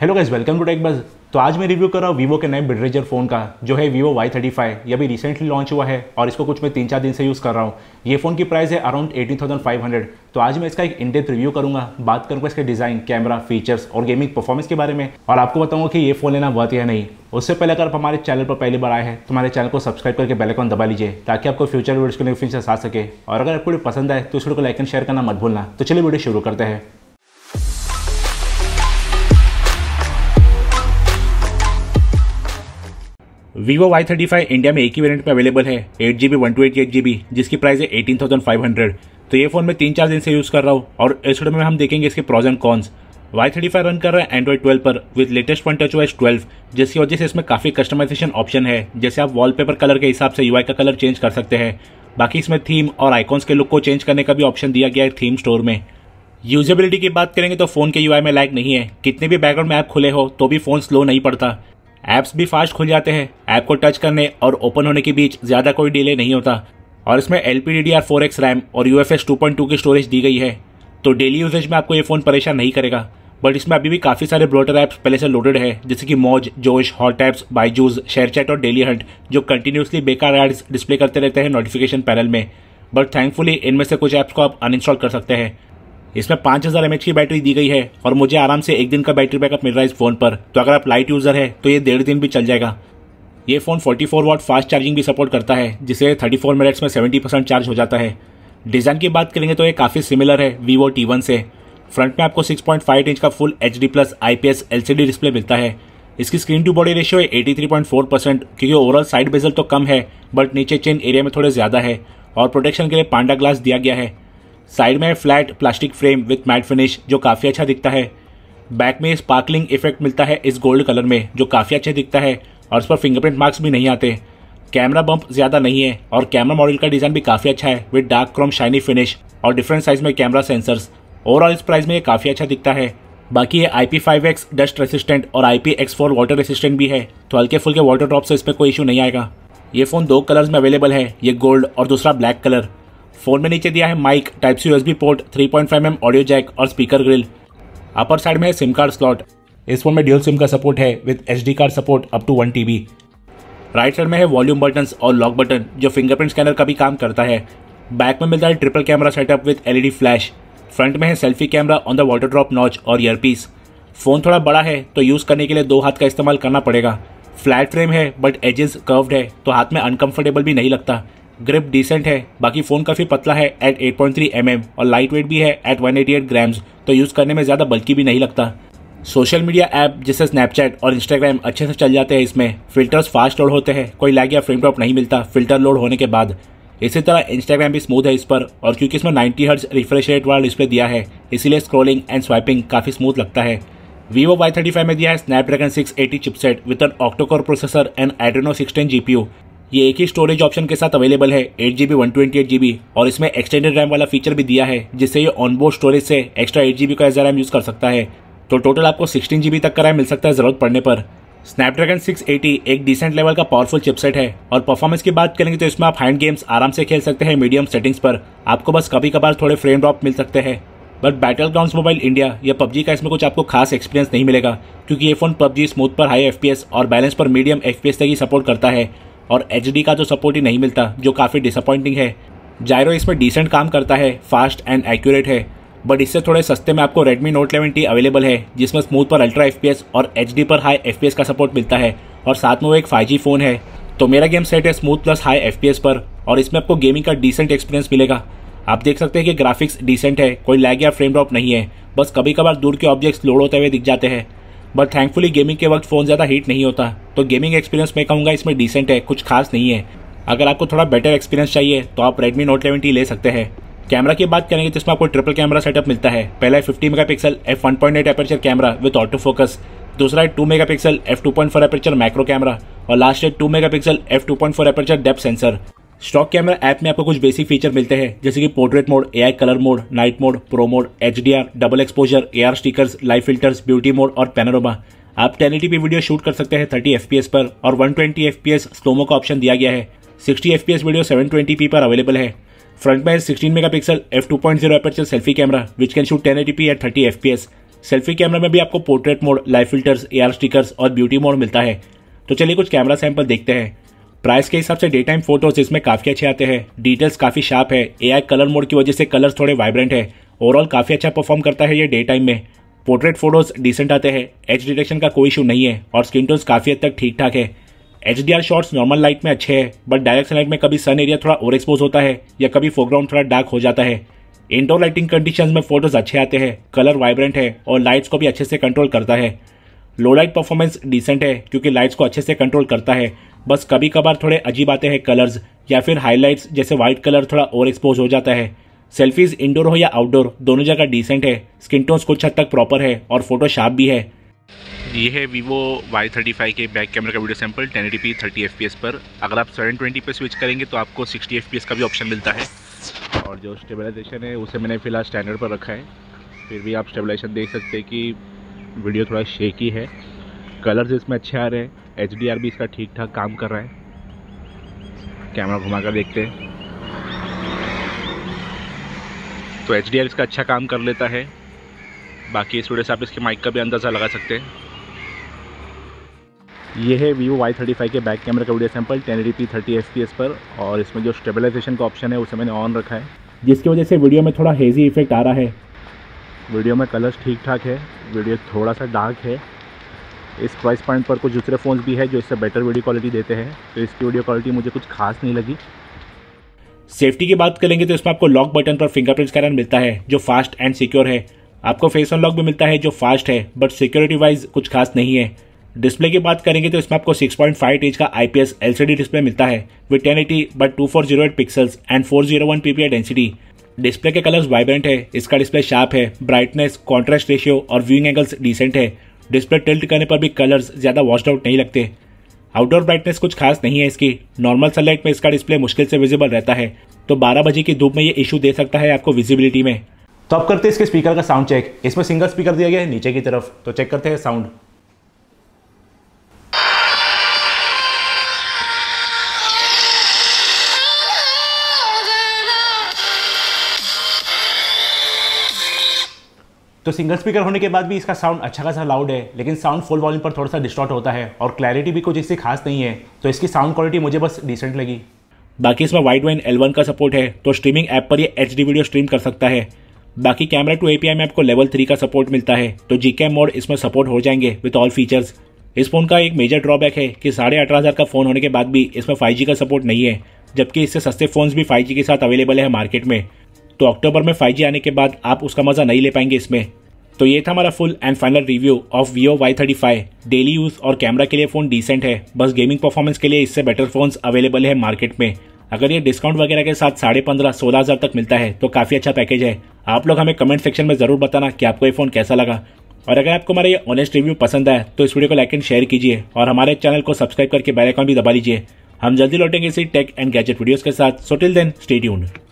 hello guys welcome to tech bus तो आज मैं रिव्यू कर रहा हूँ वीवो के नए बिडरेजर फ़ोन का जो है वीवो वाई थर्टी फाइव ये भी रिसेंटली लॉन्च हुआ है और इसको कुछ मैं तीन चार दिन से यूज़ कर रहा हूँ ये फ़ोन की प्राइस है around eighteen thousand five hundred तो आज मैं इसका एक इंडेप रिव्यू करूंगा बात करूंगा इसके डिज़ाइन कैमरा फीचर्स और गेमिंग परफॉर्मेंस के बारे में और आपको बताऊंगा कि ये फ़ोन लेना वर्थ या नहीं उससे पहले अगर आप हमारे चैनल पर पहली बार आए हैं तो हमारे चैनल को सब्सक्राइब करके बेल आइकन दबा लीजिए ताकि आपको फ्यूचर वीडियोस के नोटिफिकेशन आ सके और अगर आपको पसंद आए तो इस वीडियो को लाइक एंड शेयर करना मत भूलना तो चलिए वीडियो शुरू करते हैं Vivo Y thirty five India में एक ही वेरियंट में अवेलेबल है eight G B one two eight eight G B जिसकी प्राइस है एटीन थाउजेंड फाइव हंड्रेड तो ये फोन मैं तीन चार दिन से यूज़ कर रहा हूँ और इस वीडियो में हम देखेंगे इसके pros and cons Y thirty five run कर रहा है एंड्रॉइड ट्वेल्व पर with latest Funtouch OS twelve जिसकी वजह से इसमें काफ़ी कस्टमाइजेशन ऑप्शन है जैसे आप वॉलपेपर कलर के हिसाब से यूआई का कलर चेंज कर सकते हैं बाकी इसमें थीम और आइकॉन्स के लुक को चेंज करने का भी ऑप्शन दिया गया है थीम स्टोर में यूजेबिलिटी की बात करेंगे तो फ़ोन के यूआई में लाइक नहीं है कितने भी बैकग्राउंड में ऐप खुले हो तो भी फ़ोन स्लो नहीं पड़ता ऐप्स भी फास्ट खुल जाते हैं ऐप को टच करने और ओपन होने के बीच ज़्यादा कोई डिले नहीं होता और इसमें L P D D R four X RAM और U F two point two की स्टोरेज दी गई है तो डेली यूजेज में आपको ये फ़ोन परेशान नहीं करेगा बट इसमें अभी भी काफ़ी सारे ब्रोटर ऐप्स पहले से लोडेड है जैसे कि मौज जोश हॉट ऐप्स बाइजूज शेयरचैट और डेली हंट जो कंटिन्यूसली बेकार एड्स डिस्प्ले करते रहते हैं नोटिफिकेशन पैनल में बट थैंकफुली इनमें से कुछ ऐप्स को आप अनइंस्टॉल कर सकते हैं इसमें पाँच हज़ार एमएच की बैटरी दी गई है और मुझे आराम से एक दिन का बैटरी बैकअप मिल रहा है इस फ़ोन पर तो अगर आप लाइट यूज़र है तो ये डेढ़ दिन भी चल जाएगा ये फ़ोन 44 वाट फास्ट चार्जिंग भी सपोर्ट करता है जिसे 34 मिनट्स में 70 परसेंट चार्ज हो जाता है डिज़ाइन की बात करेंगे तो ये काफ़ी सिमिलर है वीवो टी से फ्रंट में आपको फाइव इंच का full H D plus I P S L C D display मिलता है इसकी स्क्रीन टू बॉडी रेशियो है फोर परसेंट क्योंकि ओवरऑल साइड बेजल तो कम है बट नीचे चेन एरिया में थोड़े ज़्यादा है और प्रोटेक्शन के लिए पांडा ग्लास दिया गया है साइड में flat plastic frame with matte finish जो काफ़ी अच्छा दिखता है बैक में स्पार्कलिंग इफेक्ट मिलता है इस गोल्ड कलर में जो काफ़ी अच्छा दिखता है और इस पर फिंगरप्रिंट मार्क्स भी नहीं आते कैमरा बम्प ज़्यादा नहीं है और कैमरा मॉडल का डिज़ाइन भी काफ़ी अच्छा है with dark chrome shiny finish और डिफरेंट साइज में कैमरा सेंसर्स ओवरऑल इस प्राइस में ये काफ़ी अच्छा दिखता है बाकी ये I P five X dust resistant और I P X four water resistant भी है तो हल्के फुल्के वाटर ड्रॉप से इस पर कोई इशू नहीं आएगा ये फ़ोन दो कलर्स में अवेलेबल है ये गोल्ड और दूसरा ब्लैक कलर फोन में नीचे दिया है mic type C USB port 3.5 point mm, audio jack और स्पीकर ग्रिल अपर साइड में है सिम कार्ड स्लॉट इस फोन में ड्यूल सिम का सपोर्ट है with H D card support up to one T B right side में है volume button और लॉक बटन जो फिंगरप्रिंट स्कैनर का भी काम करता है बैक में मिलता है triple camera setup with LED flash front में है selfie camera on the water drop notch और ईयरपीस फ़ोन थोड़ा बड़ा है तो यूज़ करने के लिए दो हाथ का इस्तेमाल करना पड़ेगा फ्लैट फ्रेम है बट एजेस कर्व्ड है तो हाथ में अनकंफर्टेबल भी नहीं लगता ग्रिप डिसेंट है बाकी फ़ोन काफ़ी पतला है एट 8.3 पॉइंट एम और लाइट वेट भी है एट 188 ग्राम्स तो यूज़ करने में ज़्यादा बल्कि भी नहीं लगता सोशल मीडिया ऐप जैसे स्नैपचैट और इंस्टाग्राम अच्छे से चल जाते हैं इसमें फ़िल्टर्स फास्ट लोड होते हैं कोई लैग या फ्रेम ड्रॉप नहीं मिलता फ़िल्टर लोड होने के बाद इसी तरह इंस्टाग्राम भी स्मूथ है इस पर और क्योंकि इसमें 90 हर्ट्ज रिफ्रेश रेट वाला डिस्प्ले दिया है इसीलिए स्क्रॉलिंग एंड स्वाइपिंग काफ़ी स्मूथ लगता है वीवो वाई थर्टी फाइव में दिया है Snapdragon six eighty chipset with an octa core processor and Adreno sixteen G P ये एक ही स्टोरेज ऑप्शन के साथ अवेलेबल है eight GB one twenty eight GB और इसमें एक्सटेंडेड रैम वाला फीचर भी दिया है जिससे ये ऑनबोर्ड स्टोरेज से एक्स्ट्रा एट जीबी का एज रैम यूज़ कर सकता है तो टोटल आपको सिक्सटीन जीबी तक का रैम मिल सकता है ज़रूरत पड़ने पर स्नैपड्रैगन 680 एक डिसेंट लेवल का पावरफुल चिपसेट है और परफॉर्मेंस की बात करेंगे तो इसमें आप हैंड गेम्स आराम से खेल सकते हैं मीडियम सेटिंग्स पर आपको बस कभी कभार थोड़े फ्रेम ड्रॉप मिल सकते हैं but battle ground mobile India या पबजी का इसमें कुछ आपको खास एक्सपीरियंस नहीं मिलेगा क्योंकि ये फ़ोन पबजी स्मूथ पर हाई एफ और बैलेंस पर मीडियम एफ तक ही सपोर्ट करता है और एच का तो सपोर्ट ही नहीं मिलता जो काफ़ी डिसअपॉइंटिंग है जायरो इसमें डिसेंट काम करता है फास्ट एंड एक्यूरेट है बट इससे थोड़े सस्ते में आपको Redmi Note 11T अवेलेबल है जिसमें स्मूथ पर अल्ट्रा एफ और एच पर हाई एफ का सपोर्ट मिलता है और साथ में वो एक फाइव फ़ोन है तो मेरा गेम सेट है स्मूथ प्लस हाई एफ पर और इसमें आपको गेमिंग का डिसेंट एक्सपीरियंस मिलेगा आप देख सकते हैं कि ग्राफिक्स डिसेंट है कोई लैग या फ्रेम ड्रॉप नहीं है बस कभी कभार दूर के ऑब्जेक्ट्स लोड होते हुए दिख जाते हैं बट थैंकफुली गेमिंग के वक्त फ़ोन ज़्यादा हीट नहीं होता तो गेमिंग एक्सपीरियंस मैं कहूँगा इसमें डिसेंट है कुछ खास नहीं है अगर आपको थोड़ा बेटर एक्सपीरियंस चाहिए तो आप रेडमी नोट इलेवन ले सकते हैं कैमरा की बात करेंगे तो इसमें आपको ट्रिपल कैमरा सेटअप मिलता है पहला है fifty mega pixel F eight aperture camera with auto focus दूसरा है two mega pixel F two point four aperture micro camera और लास्ट है two mega pixel F two point four aperture depth sensor stock camera app में आपको कुछ basic feature मिलते हैं जैसे कि portrait mode AI colour mode night mode pro mode HDR double exposure AR stickers live filters beauty mode और panorama आप 1080p video shoot कर सकते हैं 30 fps पर और 120 fps स्लोमो का ऑप्शन दिया गया है 60 fps वीडियो पी पर अवेलेबल है फ्रंट में 16 megapixel F two point zero aperture selfie camera which can shoot 1080p at P fps selfie camera में भी आपको portrait mode live filters AR stickers और ब्यूटी मोड मिलता है तो चलिए कुछ कैमरा सैंपल देखते हैं प्राइस के हिसाब से डे टाइम फोटोज इसमें काफ़ी अच्छे आते हैं डिटेल्स काफ़ी शार्प है एआई कलर मोड की वजह से कलर थोड़े वाइब्रेंट है ओवरऑल काफ़ी अच्छा परफॉर्म करता है ये डे टाइम में पोर्ट्रेट फोटोज डिसेंट आते हैं एच डिटेक्शन का कोई इशू नहीं है और स्किन टोन्स काफ़ी हद तक ठीक ठाक है H D R shots normal light में अच्छे हैं बट डायरेक्शन लाइट में कभी सन एरिया थोड़ा ओवर एक्सपोज होता है या कभी फोरग्राउंड थोड़ा डार्क हो जाता है इंडोर लाइटिंग कंडीशन में फोटोज अच्छे आते हैं कलर वाइब्रेंट है और लाइट्स को भी अच्छे से कंट्रोल करता है लो लाइट परफॉर्मेंस डिसेंट है क्योंकि लाइट्स को अच्छे से कंट्रोल करता है बस कभी कभार थोड़े अजीब आते हैं कलर्स या फिर हाईलाइट्स जैसे वाइट कलर थोड़ा ओवर एक्सपोज हो जाता है सेल्फीज इंडोर हो या आउटडोर दोनों जगह डिसेंट है स्किन टोन्स कुछ हद तक प्रॉपर है और फोटो शार्प भी है ये है वीवो वाई थर्टी फाइव के बैक कैमरा का video sample ten eighty P thirty F P S पर अगर आप सेवन ट्वेंटी पे स्विच करेंगे तो आपको सिक्सटी एफ पी एस का भी ऑप्शन मिलता है और जो स्टेबलाइजेशन है उसे मैंने फ़िलहाल स्टैंडर्ड पर रखा है फिर भी आप स्टेबलाइजेशन देख सकते हैं कि वीडियो थोड़ा शेकी है कलर्स इसमें अच्छे आ रहे हैं एच भी इसका ठीक ठाक काम कर रहा है कैमरा घुमा कर देखते हैं तो एच इसका अच्छा काम कर लेता है बाकी स्टूडेंट्स से आप इसके माइक का भी अंदाज़ा लगा सकते हैं यह है वीवो वाई थर्टी फाइव के बैक कैमरे का video sample ten D P thirty S P S पर और इसमें जो स्टेबलाइजेशन का ऑप्शन है उसे मैंने ऑन रखा है जिसकी वजह से वीडियो में थोड़ा हेजी इफेक्ट आ रहा है वीडियो में कलर्स ठीक ठाक है वीडियो थोड़ा सा डार्क है इस प्राइस पॉइंट पर कुछ दूसरे फ़ोन्स भी है जो इससे बेटर वीडियो क्वालिटी देते हैं तो इसकी वीडियो क्वालिटी मुझे कुछ खास नहीं लगी सेफ्टी की बात करेंगे तो इसमें आपको लॉक बटन पर फिंगरप्रिंट स्कैनर मिलता है जो फास्ट एंड सिक्योर है आपको फेस अनलॉक भी मिलता है जो फास्ट है बट सिक्योरिटी वाइज कुछ खास नहीं है डिस्प्ले की बात करेंगे तो इसमें आपको 6.5 पॉइंट इंच का आईपीएस एलसीडी डिस्प्ले मिलता है with 1080 by eight pixels and 401 PPI density display के कलर्स वाइब्रेंट है इसका डिस्प्ले शार्प है ब्राइटनेस कॉन्ट्रास्ट रेशियो और व्यूइंग एंगल्स डिसेंट है डिस्प्ले टिल्ट करने पर भी कलर्स ज़्यादा वॉश आउट नहीं लगते आउटडोर ब्राइटनेस कुछ खास नहीं है इसकी नॉर्मल सनलाइट में इसका डिस्प्ले मुश्किल से विजिबल रहता है तो 12 बजे की धूप में ये इशू दे सकता है आपको विजिबिलिटी में तो अब करते हैं इसके स्पीकर का साउंड चेक इसमें सिंगल स्पीकर दिया गया है नीचे की तरफ तो चेक करते हैं साउंड तो सिंगल स्पीकर होने के बाद भी इसका साउंड अच्छा खासा लाउड है लेकिन साउंड फुल वॉल्यूम पर थोड़ा सा डिस्टॉर्ट होता है और क्लैरिटी भी कुछ इससे खास नहीं है तो इसकी साउंड क्वालिटी मुझे बस डिसेंट लगी बाकी इसमें वाइड वाइन एल का सपोर्ट है तो स्ट्रीमिंग ऐप पर ये एच वीडियो स्ट्रीम कर सकता है बाकी कैमरा टू एपीआई में आपको लेवल थ्री का सपोर्ट मिलता है तो जी मोड इसमें सपोर्ट हो जाएंगे विथ ऑल फीचर्स इस फोन का एक मेजर ड्रॉबैक है कि साढ़े अठारह हज़ार का फ़ोन होने के बाद भी इसमें 5G का सपोर्ट नहीं है जबकि इससे सस्ते फ़ोन्स भी 5G के साथ अवेलेबल है मार्केट में तो अक्टूबर में फाइव आने के बाद आप उसका मजा नहीं ले पाएंगे इसमें तो ये था हमारा full and final review of Vivo Y thirty five daily use और कैमरा के लिए फोन डिसेंट है बस गेमिंग परफॉर्मेंस के लिए इससे बेटर फोन्स अवेलेबल है मार्केट में अगर ये डिस्काउंट वगैरह के साथ साढ़े पंद्रह सोलह हजार तक मिलता है तो काफी अच्छा पैकेज है आप लोग हमें कमेंट सेक्शन में जरूर बताना कि आपको ये फोन कैसा लगा और अगर आपको हमारा ये ऑनेस्ट रिव्यू पसंद आया तो इस वीडियो को लाइक एंड शेयर कीजिए और हमारे चैनल को सब्सक्राइब करके बेलाइकॉन भी दबा लीजिए हम जल्दी लौटेंगे इसी टेक एंड गैजेट वीडियोज के साथ सोटिल देन स्टे